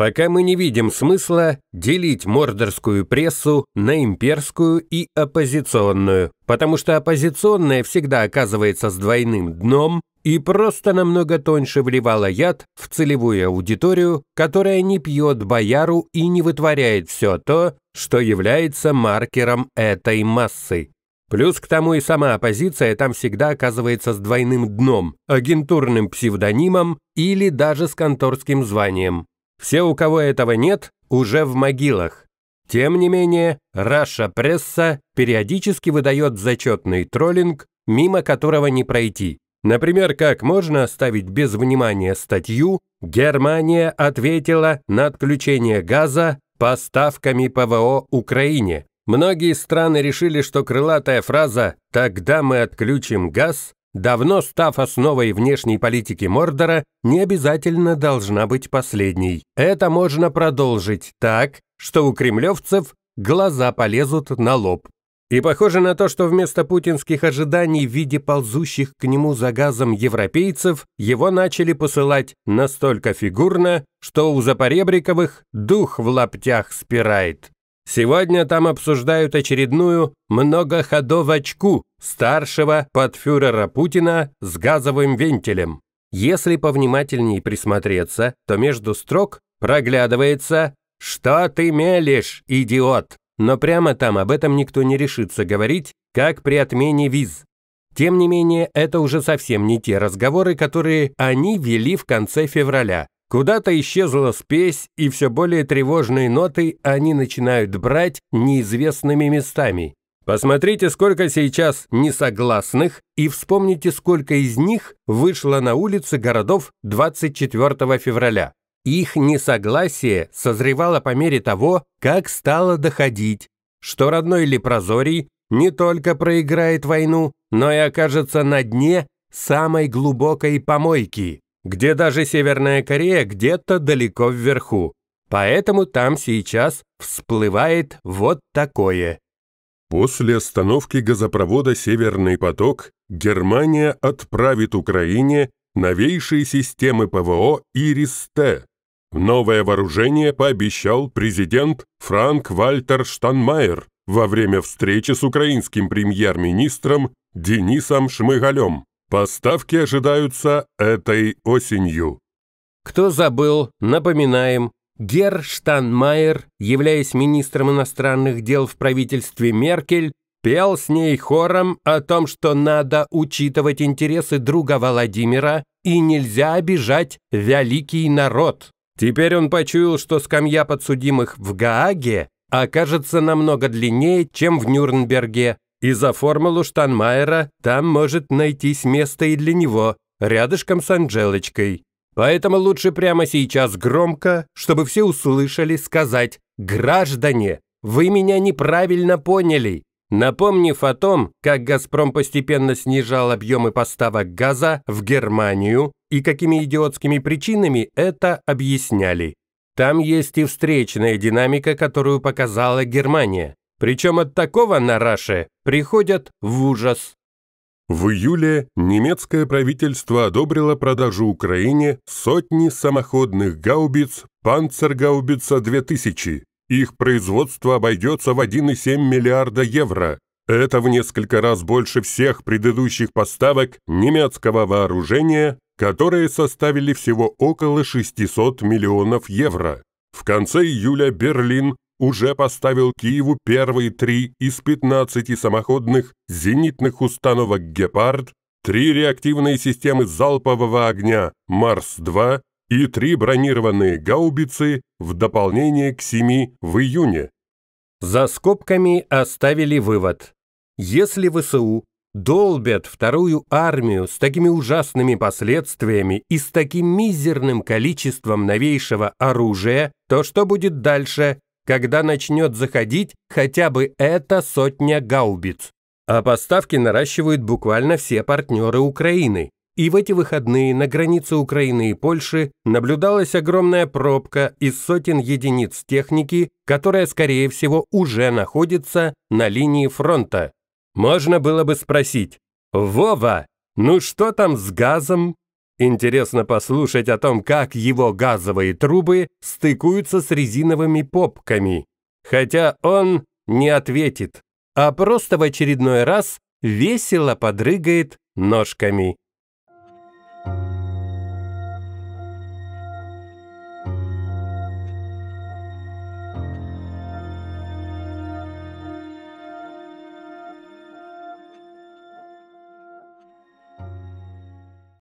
пока мы не видим смысла делить мордорскую прессу на имперскую и оппозиционную, потому что оппозиционная всегда оказывается с двойным дном и просто намного тоньше вливала яд в целевую аудиторию, которая не пьет бояру и не вытворяет все то, что является маркером этой массы. Плюс к тому и сама оппозиция там всегда оказывается с двойным дном, агентурным псевдонимом или даже с конторским званием. Все, у кого этого нет, уже в могилах. Тем не менее, Раша Пресса периодически выдает зачетный троллинг, мимо которого не пройти. Например, как можно оставить без внимания статью «Германия ответила на отключение газа поставками ПВО Украине». Многие страны решили, что крылатая фраза «тогда мы отключим газ» давно став основой внешней политики Мордора, не обязательно должна быть последней. Это можно продолжить так, что у кремлевцев глаза полезут на лоб. И похоже на то, что вместо путинских ожиданий в виде ползущих к нему за газом европейцев, его начали посылать настолько фигурно, что у Запоребриковых дух в лаптях спирает. Сегодня там обсуждают очередную многоходовочку, старшего подфюрера Путина с газовым вентилем. Если повнимательней присмотреться, то между строк проглядывается «Что ты мелешь, идиот?». Но прямо там об этом никто не решится говорить, как при отмене виз. Тем не менее, это уже совсем не те разговоры, которые они вели в конце февраля. Куда-то исчезла спесь, и все более тревожные ноты они начинают брать неизвестными местами. Посмотрите, сколько сейчас несогласных, и вспомните, сколько из них вышло на улицы городов 24 февраля. Их несогласие созревало по мере того, как стало доходить, что родной Лепрозорий не только проиграет войну, но и окажется на дне самой глубокой помойки, где даже Северная Корея где-то далеко вверху. Поэтому там сейчас всплывает вот такое. После остановки газопровода «Северный поток» Германия отправит Украине новейшие системы ПВО «Ирис-Т». Новое вооружение пообещал президент Франк Вальтер Штанмайер во время встречи с украинским премьер-министром Денисом Шмыгалем. Поставки ожидаются этой осенью. Кто забыл, напоминаем, Герштанмайер, являясь министром иностранных дел в правительстве Меркель, пел с ней хором о том, что надо учитывать интересы друга Владимира и нельзя обижать великий народ. Теперь он почуял, что скамья подсудимых в Гааге окажется намного длиннее, чем в Нюрнберге, и за формулу Штанмайера там может найтись место и для него, рядышком с Анжелочкой. Поэтому лучше прямо сейчас громко, чтобы все услышали, сказать «Граждане, вы меня неправильно поняли!» Напомнив о том, как «Газпром» постепенно снижал объемы поставок газа в Германию и какими идиотскими причинами это объясняли. Там есть и встречная динамика, которую показала Германия. Причем от такого на Раше приходят в ужас. В июле немецкое правительство одобрило продажу Украине сотни самоходных гаубиц «Панцергаубица-2000». Их производство обойдется в 1,7 миллиарда евро. Это в несколько раз больше всех предыдущих поставок немецкого вооружения, которые составили всего около 600 миллионов евро. В конце июля Берлин уже поставил Киеву первые три из 15 самоходных зенитных установок «Гепард», три реактивные системы залпового огня «Марс-2» и три бронированные гаубицы в дополнение к семи в июне. За скобками оставили вывод. Если ВСУ долбят вторую армию с такими ужасными последствиями и с таким мизерным количеством новейшего оружия, то что будет дальше? когда начнет заходить хотя бы эта сотня гаубиц. А поставки наращивают буквально все партнеры Украины. И в эти выходные на границе Украины и Польши наблюдалась огромная пробка из сотен единиц техники, которая, скорее всего, уже находится на линии фронта. Можно было бы спросить, «Вова, ну что там с газом?» Интересно послушать о том, как его газовые трубы стыкуются с резиновыми попками. Хотя он не ответит, а просто в очередной раз весело подрыгает ножками.